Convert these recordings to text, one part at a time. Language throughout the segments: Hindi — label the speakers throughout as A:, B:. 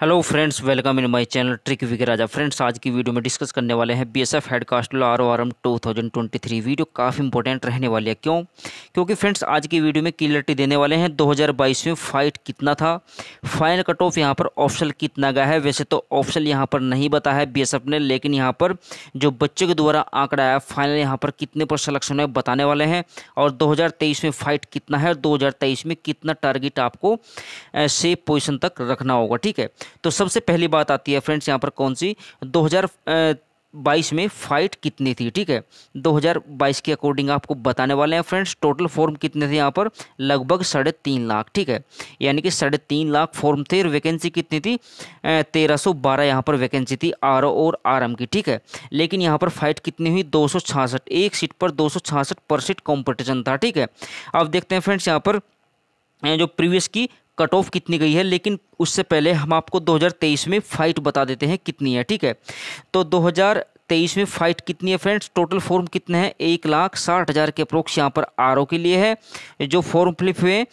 A: hello friends welcome in my channel trick with Raja friends आज की वीडियो में डिस्कस करने वाले हैं BSF head constable R O R M two thousand twenty three video काफ़ी इंपॉर्टेंट रहने वाली है क्यों क्योंकि फ्रेंड्स आज की वीडियो में क्लियरिटी देने वाले हैं दो हज़ार बाईस में फ़ाइट कितना था फाइनल कट ऑफ यहाँ पर ऑप्शन कितना गया है वैसे तो ऑप्शन यहाँ पर नहीं बता है बी ने लेकिन यहाँ पर जो बच्चों के द्वारा आंकड़ा आया फाइनल यहाँ पर कितने पर सलेक्शन है बताने वाले हैं और दो में फ़ाइट कितना है और दो में कितना टारगेट आपको सेफ पोजिशन तक रखना होगा ठीक है तो सबसे पहली बात आती है फ्रेंड्स यहाँ पर कौन सी दो बाईस में फाइट कितनी थी ठीक है 2022 के अकॉर्डिंग आपको बताने वाले हैं फ्रेंड्स टोटल फॉर्म कितने थे यहाँ पर लगभग साढ़े तीन लाख ठीक है यानी कि साढ़े तीन लाख फॉर्म थे और वैकेंसी कितनी थी तेरह सौ बारह यहाँ पर वैकेंसी थी आर और आर की ठीक है लेकिन यहाँ पर फाइट कितनी हुई दो एक सीट पर दो सौ पर सीट कॉम्पिटिशन था ठीक है अब देखते हैं फ्रेंड्स यहाँ पर जो प्रीवियस की कट ऑफ कितनी गई है लेकिन उससे पहले हम आपको 2023 में फाइट बता देते हैं कितनी है ठीक है तो तेईस में फाइट कितनी है फ्रेंड्स टोटल फॉर्म कितने हैं एक लाख साठ हज़ार के अप्रोक्स यहाँ पर आर के लिए है जो फॉर्म फ्लिप हुए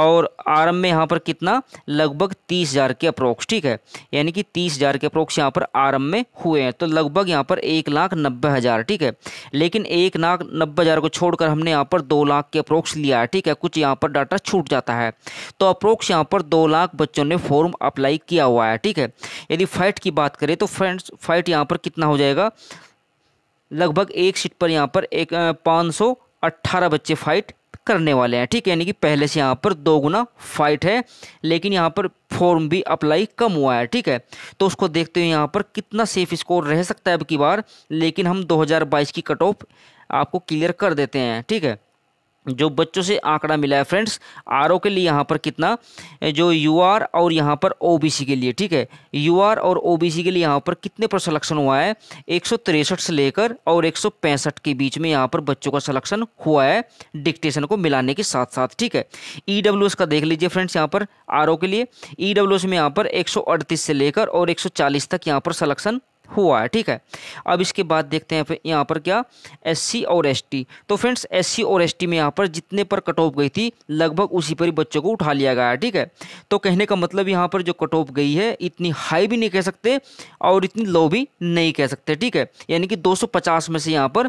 A: और आर में यहाँ पर कितना लगभग तीस हज़ार के अप्रोक्स ठीक है यानी कि तीस हज़ार के अप्रोक्स यहाँ पर आर में हुए हैं तो लगभग यहाँ पर एक लाख नब्बे हज़ार ठीक है लेकिन एक लाख नब्बे हज़ार को छोड़कर हमने यहाँ पर दो लाख के अप्रोक्स लिया है ठीक है कुछ यहाँ पर डाटा छूट जाता है तो अप्रोक्स यहाँ पर दो लाख बच्चों ने फॉर्म अप्लाई किया हुआ है ठीक है यदि फाइट की बात करें तो फ्रेंड्स फाइट यहाँ पर कितना हो जाएगा लगभग एक सीट पर यहाँ पर एक पाँच सौ अट्ठारह बच्चे फाइट करने वाले हैं ठीक है यानी कि पहले से यहाँ पर दो गुना फाइट है लेकिन यहाँ पर फॉर्म भी अप्लाई कम हुआ है ठीक है तो उसको देखते हुए यहाँ पर कितना सेफ स्कोर रह सकता है अब की बार लेकिन हम 2022 की कट ऑफ आपको क्लियर कर देते हैं ठीक है जो बच्चों से आंकड़ा मिला है फ्रेंड्स आर के लिए यहाँ पर कितना जो यू और यहाँ पर ओ के लिए ठीक है यू और ओ के लिए यहाँ पर कितने पर सलेक्शन हुआ है एक से लेकर और एक के बीच में यहाँ पर बच्चों का सलेक्शन हुआ है डिक्टेशन को मिलाने के साथ साथ ठीक है ई e का देख लीजिए फ्रेंड्स यहाँ पर आर के लिए ई e में यहाँ पर एक से लेकर और एक तक यहाँ पर सलेक्शन हुआ है ठीक है अब इसके बाद देखते हैं यहाँ पर क्या एससी और एसटी तो फ्रेंड्स एससी और एसटी में यहाँ पर जितने पर कट ऑफ गई थी लगभग उसी पर ही बच्चों को उठा लिया गया है ठीक है तो कहने का मतलब यहाँ पर जो कट ऑफ गई है इतनी हाई भी नहीं कह सकते और इतनी लो भी नहीं कह सकते ठीक है यानी कि 250 में से यहाँ पर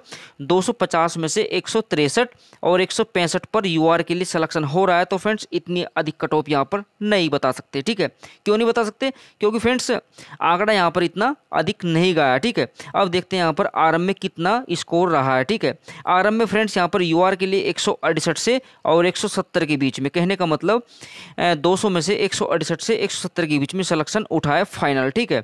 A: 250 में से एक और एक पर यू के लिए सलेक्शन हो रहा है तो फ्रेंड्स इतनी अधिक कट ऑफ यहाँ पर नहीं बता सकते ठीक है क्यों नहीं बता सकते क्योंकि फ्रेंड्स आंकड़ा यहाँ पर इतना अधिक नहीं गया ठीक है अब देखते हैं यहाँ पर आरम्भ में कितना स्कोर रहा है ठीक है आरम्भ में फ्रेंड्स यहाँ पर यू के लिए एक से और एक के बीच में कहने का मतलब दो में से एक से एक के बीच में सलेक्शन उठाए फाइनल ठीक है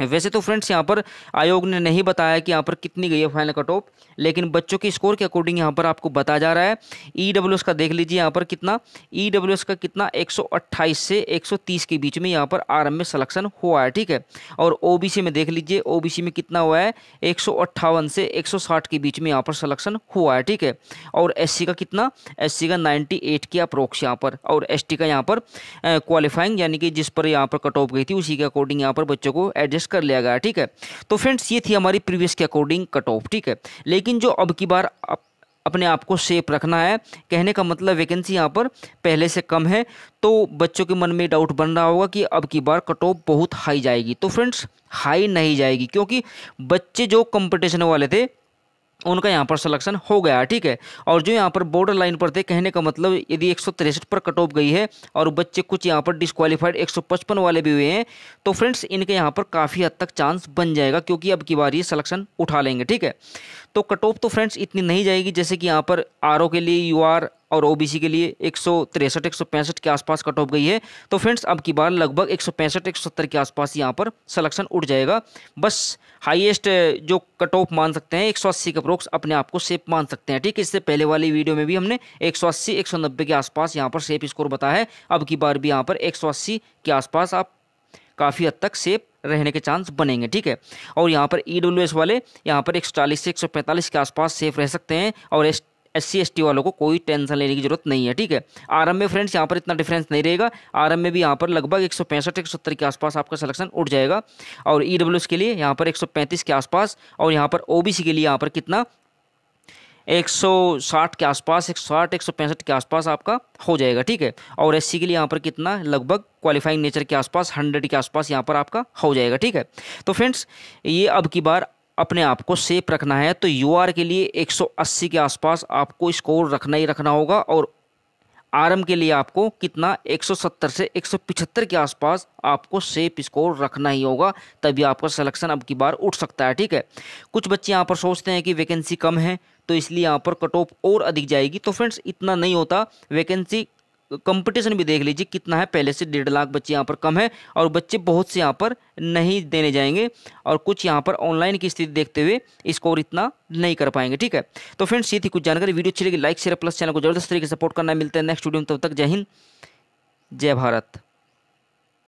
A: वैसे तो फ्रेंड्स यहाँ पर आयोग ने नहीं बताया कि यहाँ पर कितनी गई है फाइनल कट ऑफ लेकिन बच्चों के स्कोर के अकॉर्डिंग यहाँ पर आपको बताया जा रहा है ई e का देख लीजिए यहाँ पर कितना ई e का कितना 128 से 130 के बीच में यहाँ पर आर में सलेक्शन हुआ है ठीक है और ओ में देख लीजिए ओ में कितना हुआ है एक से एक के बीच में यहाँ पर सलेक्शन हुआ है ठीक है और एस का कितना एस का नाइन्टी एट की अप्रोक्स यहाँ पर और एस का यहाँ पर क्वालिफाइंग यानी कि जिस पर यहाँ पर कट ऑफ गई थी उसी के अकॉर्डिंग यहाँ पर बच्चों को एडजस्ट एडजस्ट कर लिया गया ठीक है तो फ्रेंड्स ये थी हमारी प्रीवियस के अकॉर्डिंग कट ऑफ ठीक है लेकिन जो अब की बार अप, अपने आप को सेफ रखना है कहने का मतलब वैकेंसी यहाँ पर पहले से कम है तो बच्चों के मन में डाउट बन रहा होगा कि अब की बार कट ऑफ बहुत हाई जाएगी तो फ्रेंड्स हाई नहीं जाएगी क्योंकि बच्चे जो कंपटीशन वाले थे उनका यहाँ पर सिलेक्शन हो गया ठीक है और जो यहाँ पर बॉर्डर लाइन पर थे कहने का मतलब यदि एक पर कट ऑफ गई है और बच्चे कुछ यहाँ पर डिस्कालीफाइड 155 वाले भी हुए हैं तो फ्रेंड्स इनके यहाँ पर काफ़ी हद तक चांस बन जाएगा क्योंकि अब की बार ये सिलेक्शन उठा लेंगे ठीक है तो कट ऑफ तो फ्रेंड्स इतनी नहीं जाएगी जैसे कि यहाँ पर आर के लिए यू आर और ओबीसी के लिए एक सौ तिरसठ एक सौ पैंसठ के आसपास कट ऑफ गई है तो फ्रेंड्स अब की बार लगभग एक सौ पैंसठ एक सौ सत्तर के आसपास यहाँ पर सलेक्शन उठ जाएगा बस हाईएस्ट जो कट ऑफ मान सकते हैं एक सौ अस्सी के प्रोक्स अपने आप को सेफ मान सकते हैं ठीक है इससे पहले वाली वीडियो में भी हमने एक सौ अस्सी एक सौ नब्बे के आसपास यहाँ पर सेफ स्कोर बताया है अब की बार भी यहाँ पर एक सौ अस्सी के आसपास आप काफ़ी हद तक सेफ रहने के चांस बनेंगे ठीक है और यहाँ पर ई वाले यहाँ पर एक सौ चालीस से एक सौ पैंतालीस के आसपास सेफ रह सकते हैं और एस एस सी वालों को कोई टेंशन लेने की जरूरत नहीं है ठीक है आर में फ्रेंड्स यहाँ पर इतना डिफरेंस नहीं रहेगा आर में भी यहाँ पर लगभग एक सौ के आसपास आपका सिलेक्शन उठ जाएगा और ई e के लिए यहाँ पर एक के आसपास और यहाँ पर ओ के लिए यहाँ पर कितना 160 के आसपास एक साठ एक के आसपास आपका हो जाएगा ठीक है और एससी के लिए यहाँ पर कितना लगभग क्वालिफाइंग नेचर के आसपास 100 के आसपास यहाँ पर आपका हो जाएगा ठीक है तो फ्रेंड्स ये अब की बार अपने आप को सेफ रखना है तो यू के लिए 180 के आसपास आपको स्कोर रखना ही रखना होगा और आरम के लिए आपको कितना 170 से 175 के आसपास आपको सेफ स्कोर रखना ही होगा तभी आपका सिलेक्शन अब की बार उठ सकता है ठीक है कुछ बच्चे यहाँ पर सोचते हैं कि वैकेंसी कम है तो इसलिए यहाँ पर कट ऑफ और अधिक जाएगी तो फ्रेंड्स इतना नहीं होता वैकेंसी कंपटीशन भी देख लीजिए कितना है पहले से डेढ़ लाख बच्चे यहाँ पर कम है और बच्चे बहुत से यहाँ पर नहीं देने जाएंगे और कुछ यहाँ पर ऑनलाइन की स्थिति देखते हुए स्कोर इतना नहीं कर पाएंगे ठीक है तो फ्रेंड्स ये थी कुछ जानकारी वीडियो अच्छी लगी लाइक शेयर प्लस चैनल को जबरदस्त तरीके से सपोर्ट करना मिलता है नेक्स्ट वीडियो में तब तक जय हिंद जय भारत